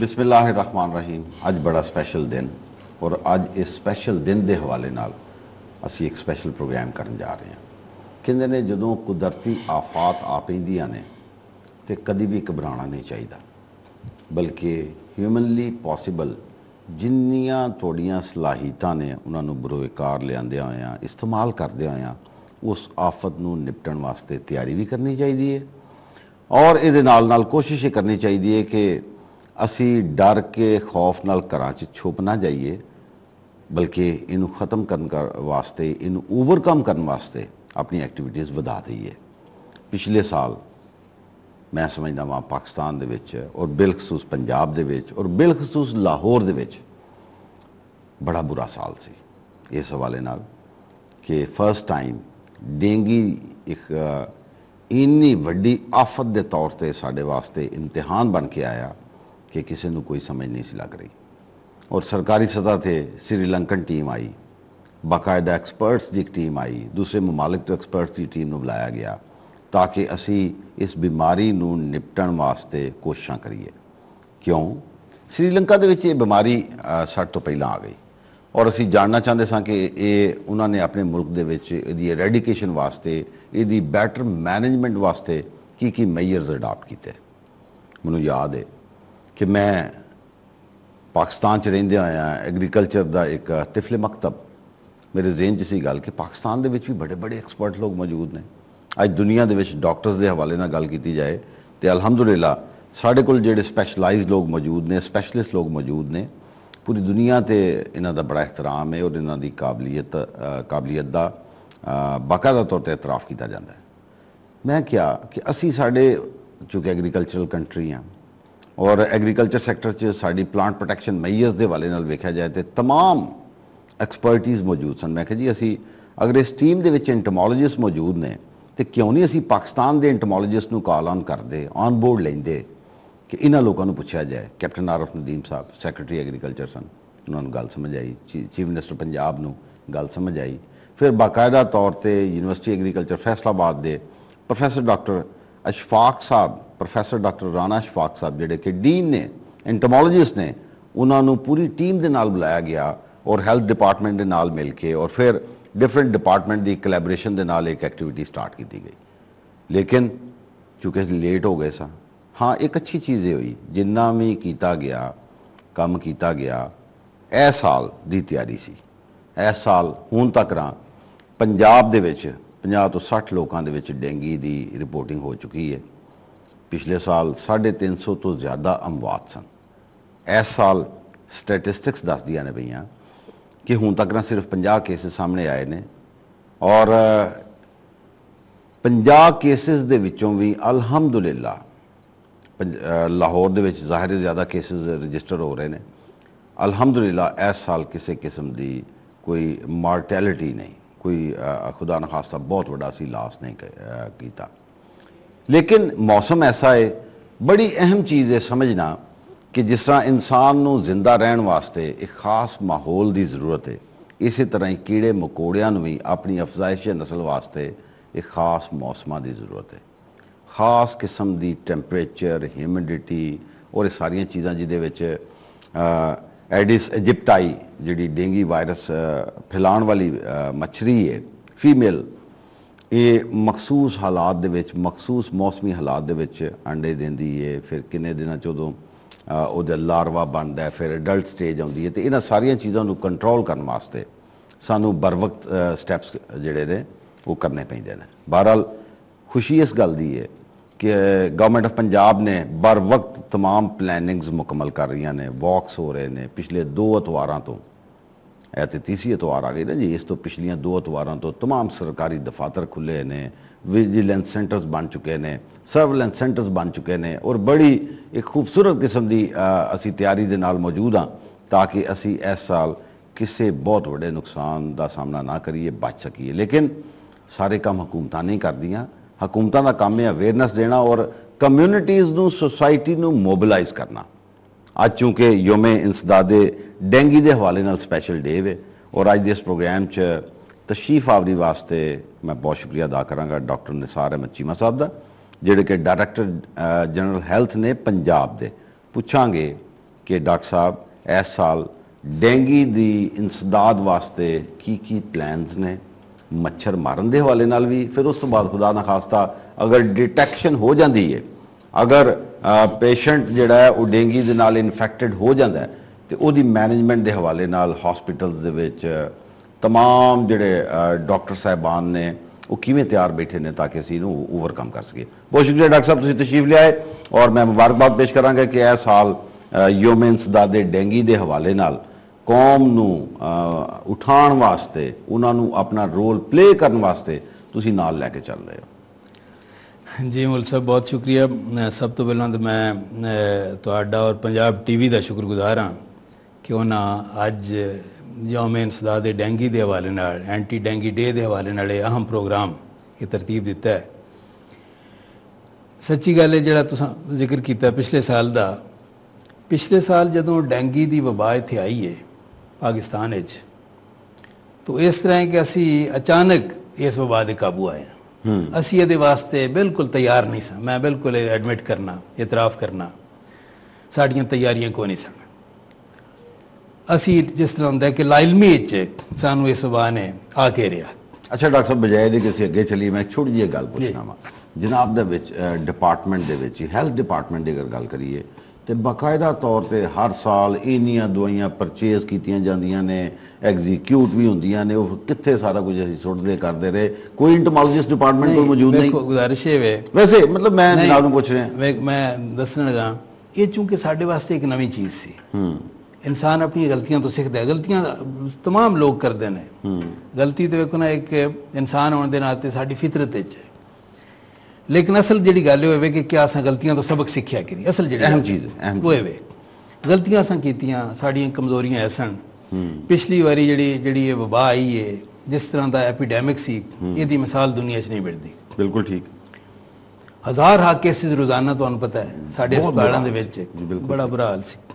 ਬਿਸਮਿਲ੍ਲਾਹਿਰ ਰਹਿਮਾਨ ਰਹੀਮ ਅੱਜ ਬੜਾ ਸਪੈਸ਼ਲ ਦਿਨ ਔਰ ਅੱਜ ਇਸ ਸਪੈਸ਼ਲ ਦਿਨ ਦੇ ਹਵਾਲੇ ਨਾਲ ਅਸੀਂ ਇੱਕ ਸਪੈਸ਼ਲ ਪ੍ਰੋਗਰਾਮ ਕਰਨ ਜਾ ਰਹੇ ਹਾਂ ਕਹਿੰਦੇ ਨੇ ਜਦੋਂ ਕੁਦਰਤੀ ਆਫਾਤ ਆ ਪੈਂਦੀਆਂ ਨੇ ਤੇ ਕਦੀ ਵੀ ਘਬਰਾਣਾ ਨਹੀਂ ਚਾਹੀਦਾ ਬਲਕਿ ਹਿਊਮਨਲੀ ਪੋਸੀਬਲ ਜਿੰਨੀਆਂ ਤੁਹਾਡੀਆਂ ਸਲਾਹੀਤਾਂ ਨੇ ਉਹਨਾਂ ਨੂੰ ਬਰੋਇਕਾਰ ਲਿਆਂਦੇ ਆਏ ਆ ਇਸਤੇਮਾਲ ਕਰਦੇ ਆਏ ਆ ਉਸ ਆਫਤ ਨੂੰ ਨਿਪਟਣ ਵਾਸਤੇ ਤਿਆਰੀ ਵੀ ਕਰਨੀ ਚਾਹੀਦੀ ਹੈ ਔਰ ਇਹਦੇ ਨਾਲ ਨਾਲ ਕੋਸ਼ਿਸ਼ ਕਰਨੀ ਚਾਹੀਦੀ ਹੈ ਕਿ ਅਸੀਂ ਡਰ ਕੇ ਖੌਫ ਨਾਲ ਘਰਾਂ 'ਚ ਛੁਪ ਨਾ ਜਾਈਏ ਬਲਕਿ ਇਹਨੂੰ ਖਤਮ ਕਰਨ ਵਾਸਤੇ ਇਹਨੂੰ ਓਵਰਕਮ ਕਰਨ ਵਾਸਤੇ ਆਪਣੀ ਐਕਟੀਵਿਟੀਆਂ ਵਧਾ ਦਈਏ ਪਿਛਲੇ ਸਾਲ ਮੈਂ ਸਮਝਦਾ ਵਾਂ ਪਾਕਿਸਤਾਨ ਦੇ ਵਿੱਚ ਔਰ ਬਿਲਖਸੂਸ ਪੰਜਾਬ ਦੇ ਵਿੱਚ ਔਰ ਬਿਲਖਸੂਸ ਲਾਹੌਰ ਦੇ ਵਿੱਚ ਬੜਾ ਬੁਰਾ ਸਾਲ ਸੀ ਇਸ ਹਵਾਲੇ ਨਾਲ ਕਿ ਫਰਸਟ ਟਾਈਮ ਡੇਂਗੀ ਇੱਕ ਇੰਨੀ ਵੱਡੀ ਆਫਤ ਦੇ ਤੌਰ ਤੇ ਸਾਡੇ ਵਾਸਤੇ ਇਮਤਿਹਾਨ ਬਣ ਕੇ ਆਇਆ ਕਿ ਕਿਸੇ ਨੂੰ ਕੋਈ ਸਮਝ ਨਹੀਂ ਸੀ ਲੱਗ ਰਹੀ ਔਰ ਸਰਕਾਰੀ ਸਤਾ ਤੇ ਸ੍ਰੀਲੰਕਨ ਟੀਮ ਆਈ ਬਕਾਇਦਾ ਐਕਸਪਰਟਸ ਦੀ ਟੀਮ ਆਈ ਦੂਸਰੇ ਮਮਾਲਕ ਤੋਂ ਐਕਸਪਰਟਸ ਦੀ ਟੀਮ ਨੂੰ ਬੁਲਾਇਆ ਗਿਆ ਤਾਂ ਕਿ ਅਸੀਂ ਇਸ ਬਿਮਾਰੀ ਨੂੰ ਨਿਪਟਣ ਵਾਸਤੇ ਕੋਸ਼ਿਸ਼ਾਂ ਕਰੀਏ ਕਿਉਂ ਸ੍ਰੀਲੰਕਾ ਦੇ ਵਿੱਚ ਇਹ ਬਿਮਾਰੀ ਸਾਡੇ ਤੋਂ ਪਹਿਲਾਂ ਆ ਗਈ ਔਰ ਅਸੀਂ ਜਾਣਨਾ ਚਾਹੁੰਦੇ ਸਾਂ ਕਿ ਇਹ ਉਹਨਾਂ ਨੇ ਆਪਣੇ ਮੁਲਕ ਦੇ ਵਿੱਚ ਇਹਦੀ ਰੈਡੀਕੇਸ਼ਨ ਵਾਸਤੇ ਇਹਦੀ ਬੈਟਰ ਮੈਨੇਜਮੈਂਟ ਵਾਸਤੇ ਕੀ ਕੀ ਮੈਜਰਸ ਅਡਾਪਟ ਕੀਤੇ ਮੈਨੂੰ ਯਾਦ ਹੈ ਕਿ ਮੈਂ ਪਾਕਿਸਤਾਨ 'ਚ ਰਹਿੰਦੇ ਆਇਆ ਐਗਰੀਕਲਚਰ ਦਾ ਇੱਕ ਤਿਫਲੇ ਮਕਤਬ ਮੇਰੇ ਜ਼ਿਹਨ 'ਚ ਸੀ ਗੱਲ ਕਿ ਪਾਕਿਸਤਾਨ ਦੇ ਵਿੱਚ ਵੀ ਬੜੇ ਬੜੇ ਐਕਸਪਰਟ ਲੋਕ ਮੌਜੂਦ ਨੇ ਅੱਜ ਦੁਨੀਆ ਦੇ ਵਿੱਚ ਡਾਕਟਰਸ ਦੇ ਹਵਾਲੇ ਨਾਲ ਗੱਲ ਕੀਤੀ ਜਾਏ ਤੇ ਅਲਹਮਦੁਲਿਲਾ ਸਾਡੇ ਕੋਲ ਜਿਹੜੇ ਸਪੈਸ਼ਲਾਈਜ਼ਡ ਲੋਕ ਮੌਜੂਦ ਨੇ ਸਪੈਸ਼ਲਿਸਟ ਲੋਕ ਮੌਜੂਦ ਨੇ ਪੂਰੀ ਦੁਨੀਆ ਤੇ ਇਹਨਾਂ ਦਾ ਬੜਾ ਇhtਰਾਮ ਹੈ ਔਰ ਇਹਨਾਂ ਦੀ ਕਾਬਲੀਅਤ ਕਾਬਲੀਅਤ ਦਾ ਬਾਕਾਇਦਾ ਤੌਰ ਤੇ ਇਤਰਾਫ ਕੀਤਾ ਜਾਂਦਾ ਹੈ ਮੈਂ ਕਿਹਾ ਕਿ ਅਸੀਂ ਸਾਡੇ ਚੁੱਕੇ ਐਗਰੀਕਲਚਰਲ ਕੰਟਰੀ ਆ ਔਰ ਐਗਰੀਕਲਚਰ ਸੈਕਟਰ 'ਚ ਸਾਡੀ ਪਲਾਂਟ ਪ੍ਰੋਟੈਕਸ਼ਨ ਮੈਜਰਸ ਦੇ ਵਾਲੇ ਨਾਲ ਵੇਖਿਆ ਜਾਏ ਤੇ तमाम ਐਕਸਪਰਟਿਸ ਮੌਜੂਦ ਸਨ ਮੈਂ ਕਿਹਾ ਜੀ ਅਸੀਂ ਅਗਰ ਇਸ ਟੀਮ ਦੇ ਵਿੱਚ ਐਂਟੋਮੋਲੋਜਿਸਟ ਮੌਜੂਦ ਨੇ ਤੇ ਕਿਉਂ ਨਹੀਂ ਅਸੀਂ ਪਾਕਿਸਤਾਨ ਦੇ ਐਂਟੋਮੋਲੋਜਿਸਟ ਨੂੰ ਕਾਲ ਆਨ ਕਰਦੇ ਔਨ ਬੋਰਡ ਲੈਂਦੇ ਕਿ ਇਹਨਾਂ ਲੋਕਾਂ ਨੂੰ ਪੁੱਛਿਆ ਜਾਏ captain Arif Nadeem sahib secretary agriculture ਸਨ ਉਹਨਾਂ ਨੂੰ ਗੱਲ ਸਮਝ ਆਈ ਚੀਫ ਮਿਨਿਸਟਰ ਪੰਜਾਬ ਨੂੰ ਗੱਲ ਸਮਝ ਆਈ ਫਿਰ ਬਾਕਾਇਦਾ ਤੌਰ ਤੇ ਯੂਨੀਵਰਸਿਟੀ ਐਗਰੀਕਲਚਰ ਫੈਸਲਾਬਾਦ ਦੇ professor doctor Ashfaq sahib professor doctor Rana Ashfaq sahib ਜਿਹੜੇ ਕਿ ਡੀਨ ਨੇ ਐਂਟੋਮੋਲੋਜਿਸਟ ਨੇ ਉਹਨਾਂ ਨੂੰ ਪੂਰੀ ਟੀਮ ਦੇ ਨਾਲ ਬੁਲਾਇਆ ਗਿਆ ਔਰ ਹੈਲਥ ਡਿਪਾਰਟਮੈਂਟ ਦੇ ਨਾਲ ਮਿਲ ਕੇ ਔਰ ਫਿਰ ਡਿਫਰੈਂਟ ਡਿਪਾਰਟਮੈਂਟ ਦੀ ਕੋਲੈਬੋਰੇਸ਼ਨ ਦੇ ਨਾਲ ਇੱਕ ਐਕਟੀਵਿਟੀ ਸਟਾਰਟ ਕੀਤੀ ਗਈ ਲੇਕਿਨ ਕਿਉਂਕਿ ਲੇਟ ਹੋ ਗਏ ਸਾਂ ਹਾਂ ਇੱਕ ਅੱਛੀ ਚੀਜ਼ ਇਹ ਹੋਈ ਜਿੰਨਾ ਵੀ ਕੀਤਾ ਗਿਆ ਕੰਮ ਕੀਤਾ ਗਿਆ ਇਹ ਸਾਲ ਦੀ ਤਿਆਰੀ ਸੀ ਇਸ ਸਾਲ ਹੁਣ ਤੱਕ ਰਾਂ ਪੰਜਾਬ ਦੇ ਵਿੱਚ 50 ਤੋਂ 60 ਲੋਕਾਂ ਦੇ ਵਿੱਚ ਡੈਂਗੀ ਦੀ ਰਿਪੋਰਟਿੰਗ ਹੋ ਚੁੱਕੀ ਹੈ ਪਿਛਲੇ ਸਾਲ 350 ਤੋਂ ਜ਼ਿਆਦਾ ਅਮਵਾਤ ਸਨ ਇਸ ਸਾਲ ਸਟੈਟਿਸਟਿਕਸ ਦੱਸਦੀਆਂ ਨੇ ਭਈਆਂ ਕਿ ਹੁਣ ਤੱਕ ਨਾ ਸਿਰਫ 50 ਕੇਸਿਸ ਸਾਹਮਣੇ ਆਏ ਨੇ ਔਰ 50 ਕੇਸਿਸ ਦੇ ਵਿੱਚੋਂ ਵੀ ਅਲਹਮਦੁਲਿਲਾ ਲਾਹੌਰ ਦੇ ਵਿੱਚ ਜ਼ਾਹਿਰ ਜ਼ਿਆਦਾ ਕੇਸਿਸ ਰਜਿਸਟਰ ਹੋ ਰਹੇ ਨੇ ਅਲਹਮਦੁਲਿਲਾ ਇਸ ਸਾਲ ਕਿਸੇ ਕਿਸਮ ਦੀ ਕੋਈ ਮਾਰਟੈਲਿਟੀ ਨਹੀਂ ਕੋਈ ਖੁਦਾ ਖਾਸਤਾ ਬਹੁਤ ਵੱਡਾ ਸੀ ਲਾਸ ਨਹੀਂ ਕੀਤਾ ਲੇਕਿਨ ਮੌਸਮ ਐਸਾ ਹੈ ਬੜੀ ਅਹਿਮ ਚੀਜ਼ ਹੈ ਸਮਝਣਾ ਕਿ ਜਿਸ ਤਰ੍ਹਾਂ ਇਨਸਾਨ ਨੂੰ ਜ਼ਿੰਦਾ ਰਹਿਣ ਵਾਸਤੇ ਇੱਕ ਖਾਸ ਮਾਹੌਲ ਦੀ ਜ਼ਰੂਰਤ ਹੈ ਇਸੇ ਤਰ੍ਹਾਂ ਹੀ ਕੀੜੇ ਮਕੌੜਿਆਂ ਨੂੰ ਵੀ ਆਪਣੀ ਅਫਜ਼ਾਇਸ਼ ਨਸਲ ਵਾਸਤੇ ਇੱਕ ਖਾਸ ਮੌਸਮਾਂ ਦੀ ਜ਼ਰੂਰਤ ਹੈ ਖਾਸ ਕਿਸਮ ਦੀ ਟੈਂਪਰੇਚਰ ਹਿਊਮਿਡਿਟੀ ਔਰ ਇਹ ਸਾਰੀਆਂ ਚੀਜ਼ਾਂ ਜਿਹਦੇ ਵਿੱਚ ਐਡਿਸ ਇਜਿਪਟਾਈ ਜਿਹੜੀ ਡੇਂਗੀ ਵਾਇਰਸ ਫੈਲਾਉਣ ਵਾਲੀ ਮੱਛਰੀ ਹੈ ਫੀਮੇਲ ਇਹ ਮਖਸੂਸ ਹਾਲਾਤ ਦੇ ਵਿੱਚ ਮਖਸੂਸ ਮੌਸਮੀ ਹਾਲਾਤ ਦੇ ਵਿੱਚ ਅੰਡੇ ਦਿੰਦੀ ਹੈ ਫਿਰ ਕਿੰਨੇ ਦਿਨਾਂ ਚੋਂ ਉਹਦਾ ਲਾਰਵਾ ਬਣਦਾ ਹੈ ਫਿਰ ਅਡਲਟ ਸਟੇਜ ਆਉਂਦੀ ਹੈ ਤੇ ਇਹਨਾਂ ਸਾਰੀਆਂ ਚੀਜ਼ਾਂ ਨੂੰ ਕੰਟਰੋਲ ਕਰਨ ਵਾਸਤੇ ਸਾਨੂੰ ਬਰਵਕਤ ਸਟੈਪਸ ਜਿਹੜੇ ਨੇ ਉਹ ਕਰਨੇ ਪੈਂਦੇ ਨੇ ਬਹਰਾਲ ਖੁਸ਼ੀ ਇਸ ਗੱਲ ਦੀ ਹੈ कि गवर्नमेंट ऑफ पंजाब ने बर वक्त तमाम प्लानिंग्स मुकम्मल कर रही ने वॉक्स हो रहे हैं पिछले दो अतवार तो ए तो तीसरी अतवार आ गई ना जी इस तो पिछलिया दो अतवार तो तमाम सरकारी दफातर खुले ने विजिलेंस सेंटर्स बन चुके ने सर्वलेंस सेंटर्स बन चुके ने और बड़ी एक खूबसूरत किस्म की असी तैयारी के नाल मौजूद हाँ ताकि असी इस साल किसी बहुत बड़े नुकसान का सामना ना करिए बच सकी लेकिन सारे काम हुकूमत नहीं कर दी ਹਕੂਮਤਾਂ ਦਾ ਕੰਮ ਹੈ ਅਵੇਅਰਨੈਸ ਦੇਣਾ ਔਰ ਕਮਿਊਨਿਟੀਆਂ ਨੂੰ ਸੋਸਾਇਟੀ ਨੂੰ ਮੋਬਿਲਾਈਜ਼ ਕਰਨਾ ਅੱਜ ਚੂੰਕਿ ਯੋਮੇ ਇਨਸਦਾਦੇ ਡੈਂਗੀ ਦੇ ਹਵਾਲੇ ਨਾਲ ਸਪੈਸ਼ਲ ਡੇ ਵੇ ਔਰ ਅੱਜ ਦੇ ਇਸ ਪ੍ਰੋਗਰਾਮ 'ਚ ਤਸ਼ਰੀਫ ਆਵਰੀ ਵਾਸਤੇ ਮੈਂ ਬਹੁਤ ਸ਼ੁਕਰੀਆ ਅਦਾ ਕਰਾਂਗਾ ਡਾਕਟਰ ਨਿਸਾਰ ਅਹਿਮਦ ਚੀਮਾ ਸਾਹਿਬ ਦਾ ਜਿਹੜੇ ਕਿ ਡਾਇਰੈਕਟਰ ਜਨਰਲ ਹੈਲਥ ਨੇ ਪੰਜਾਬ ਦੇ ਪੁੱਛਾਂਗੇ ਕਿ ਡਾਕਟਰ ਸਾਹਿਬ ਇਸ ਸਾਲ ਡੈਂਗੀ ਦੀ ਇਨਸਦਾਦ ਵਾਸਤੇ ਕੀ ਕੀ ਪਲਾਨਸ ਨੇ ਮੱਛਰ ਮਾਰਨ ਦੇ ਹਵਾਲੇ ਨਾਲ ਵੀ ਫਿਰ ਉਸ ਤੋਂ ਬਾਅਦ ਖੁਦਾ ਨਾ ਖਾਸਤਾ ਅਗਰ ਡਿਟੈਕਸ਼ਨ ਹੋ ਜਾਂਦੀ ਹੈ ਅਗਰ ਪੇਸ਼ੈਂਟ ਜਿਹੜਾ ਹੈ ਉਹ ਡੇਂਗੀ ਦੇ ਨਾਲ ਇਨਫੈਕਟਡ ਹੋ ਜਾਂਦਾ ਹੈ ਤੇ ਉਹਦੀ ਮੈਨੇਜਮੈਂਟ ਦੇ ਹਵਾਲੇ ਨਾਲ ਹਸਪੀਟਲਸ ਦੇ ਵਿੱਚ तमाम ਜਿਹੜੇ ਡਾਕਟਰ ਸਾਹਿਬਾਨ ਨੇ ਉਹ ਕਿਵੇਂ ਤਿਆਰ ਬੈਠੇ ਨੇ ਤਾਂ ਕਿ ਅਸੀਂ ਇਹਨੂੰ ਓਵਰਕਮ ਕਰ ਸਕੀਏ ਬਹੁਤ ਸ਼ੁਕਰੀਆ ਡਾਕਟਰ ਸਾਹਿਬ ਤੁਸੀਂ ਤਸ਼ਰੀਫ ਲਿਆਏ ਔਰ ਮੈਂ ਮੁਬਾਰਕਬਾਦ ਪੇਸ਼ ਕਰਾਂਗਾ ਕਿ ਇਹ ਸਾਲ ਯੂਮਨਸ ਦਾ ਦੇ ਡੈਂਗੀ ਦੇ ਹਵਾਲੇ ਨਾਲ ਕੌਮ ਨੂੰ ਉਠਾਉਣ ਵਾਸਤੇ ਉਹਨਾਂ ਨੂੰ ਆਪਣਾ ਰੋਲ ਪਲੇ ਕਰਨ ਵਾਸਤੇ ਤੁਸੀਂ ਨਾਲ ਲੈ ਕੇ ਚੱਲ ਰਹੇ ਹੋ ਜੀ ਮੁਲ ਸਾਹਿਬ ਬਹੁਤ ਸ਼ੁਕਰੀਆ ਸਭ ਤੋਂ ਪਹਿਲਾਂ ਤਾਂ ਮੈਂ ਤੁਹਾਡਾ ਔਰ ਪੰਜਾਬ ਟੀਵੀ ਦਾ ਸ਼ੁਕਰਗੁਜ਼ਾਰ ਹਾਂ ਕਿ ਉਹਨਾਂ ਅੱਜ ਜੋਮੇਨ ਸਦਾ ਦੇ ਡੈਂਗੀ ਦੇ ਹਵਾਲੇ ਨਾਲ ਐਂਟੀ ਡੈਂਗੀ ਡੇ ਦੇ ਹਵਾਲੇ ਨਾਲ ਇਹ ਅਹਿਮ ਪ੍ਰੋਗਰਾਮ ਇਹ ਤਰਤੀਬ ਦਿੱਤਾ ਹੈ ਸੱਚੀ ਗੱਲ ਹੈ ਜਿਹੜਾ ਤੁਸੀਂ ਜ਼ਿਕਰ ਕੀਤਾ ਪਿਛਲੇ ਸਾਲ ਦਾ ਪਿਛਲੇ ਸਾਲ ਜਦੋਂ ਡੈਂਗੀ ਦੀ ਵਬਾਅ ਇੱਥੇ ਆਈ ਹੈ ਪਾਕਿਸਤਾਨ ਵਿੱਚ ਤੋਂ ਇਸ ਤਰ੍ਹਾਂ ਕਿ ਅਸੀਂ ਅਚਾਨਕ ਇਸ ਵਬਾ ਦੇ ਕਾਬੂ ਆਏ ਹਾਂ ਅਸੀਂ ਇਹਦੇ ਵਾਸਤੇ ਬਿਲਕੁਲ ਤਿਆਰ ਨਹੀਂ ਸਾਂ ਮੈਂ ਬਿਲਕੁਲ ਇਹ ਐਡਮਿਟ ਕਰਨਾ ਇਤਰਾਫ ਕਰਨਾ ਸਾਡੀਆਂ ਤਿਆਰੀਆਂ ਕੋਈ ਨਹੀਂ ਸਨ ਅਸੀਂ ਜਿਸ ਤਰ੍ਹਾਂ ਹੁੰਦਾ ਕਿ ਲਾਇਲਮੀ ਵਿੱਚ ਸਾਨੂੰ ਇਸ ਵਬਾ ਨੇ ਆ ਕੇ ਰਿਆ ਅੱਛਾ ਡਾਕਟਰ ਸਾਹਿਬ ਬਜਾਏ ਦੇ ਕਿਸੇ ਅੱਗੇ ਚਲੀ ਮੈਂ ਛੋਟੀ ਜਿਹੀ ਗੱਲ ਪੁੱਛਣਾ ਵਾ ਜਨਾਬ ਦੇ ਵਿੱਚ ਡਿਪਾਰਟਮੈਂਟ ਦੇ ਵਿੱਚ ਹੈਲਥ ਡਿਪਾਰਟਮੈਂਟ ਦੀ ਅਗਰ ਗੱਲ ਕਰੀਏ ਤੇ ਬਕਾਇਦਾ ਤੌਰ ਤੇ ਹਰ ਸਾਲ ਇਨੀਆਂ ਦਵਾਈਆਂ ਪਰਚੇਸ ਕੀਤੀਆਂ ਜਾਂਦੀਆਂ ਨੇ ਐਗਜ਼ੀਕਿਊਟ ਵੀ ਹੁੰਦੀਆਂ ਨੇ ਉਹ ਕਿੱਥੇ ਸਾਰਾ ਕੁਝ ਅਸੀਂ ਸੁੱਟਦੇ ਕਰਦੇ ਰਹੇ ਕੋਈ ਇੰਟਮਾਲੋਜਿਸਟ ਡਿਪਾਰਟਮੈਂਟ ਕੋਈ ਮੌਜੂਦ ਨਹੀਂ ਦੇਖੋ ਗੁਜ਼ਾਰਿਸ਼ ਹੈ ਵੈਸੇ ਮਤਲਬ ਮੈਂ ਜਨਾਬ ਨੂੰ ਪੁੱਛ ਰਿਹਾ ਮੈਂ ਮੈਂ ਦੱਸਣ ਲਗਾ ਇਹ ਕਿਉਂਕਿ ਸਾਡੇ ਵਾਸਤੇ ਇੱਕ ਨਵੀਂ ਚੀਜ਼ ਸੀ ਹੂੰ ਇਨਸਾਨ ਆਪਣੀ ਗਲਤੀਆਂ ਤੋਂ ਸਿੱਖਦਾ ਹੈ ਗਲਤੀਆਂ ਤਮਾਮ ਲੋਕ ਕਰਦੇ ਨੇ ਹੂੰ ਗਲਤੀ ਤੇ ਵੇਖੋ ਨਾ ਇੱਕ ਇਨਸਾਨ ਹੋਣ ਦੇ ਨਾਤੇ ਸਾਡੀ ਫਿਤਰਤ ਵਿੱਚ ਹੈ ਲੇਕਿਨ ਅਸਲ ਜਿਹੜੀ ਗੱਲ ਹੋਵੇ ਕਿ ਕਿਆ ਅਸਾਂ ਗਲਤੀਆਂ ਤੋਂ ਸਬਕ ਸਿੱਖਿਆ ਕਿ ਨਹੀਂ ਅਸਲ ਜਿਹੜੀ ਅਹਿਮ ਚੀਜ਼ ਅਹਿਮ ਉਹ ਹੋਵੇ ਗਲਤੀਆਂ ਅਸਾਂ ਕੀਤੀਆਂ ਸਾਡੀਆਂ ਕਮਜ਼ੋਰੀਆਂ ਐਸਨ ਪਿਛਲੀ ਵਾਰੀ ਜਿਹੜੀ ਜਿਹੜੀ ਇਹ ਵਬਾ ਆਈ ਏ ਜਿਸ ਤਰ੍ਹਾਂ ਦਾ ਐਪੀਡੈਮਿਕ ਸੀ ਇਹਦੀ ਮਿਸਾਲ ਦੁਨੀਆ 'ਚ ਨਹੀਂ ਮਿਲਦੀ ਬਿਲਕੁਲ ਠੀਕ ਹਜ਼ਾਰ ਹਾ ਕੇਸਿਸ ਰੋਜ਼ਾਨਾ ਤੁਹਾਨੂੰ ਪਤਾ ਹੈ ਸਾਡੇ ਹਸਪਤਾਲਾਂ ਦੇ ਵਿੱਚ ਬੜਾ ਬੁਰਾ ਹਾਲ ਸੀ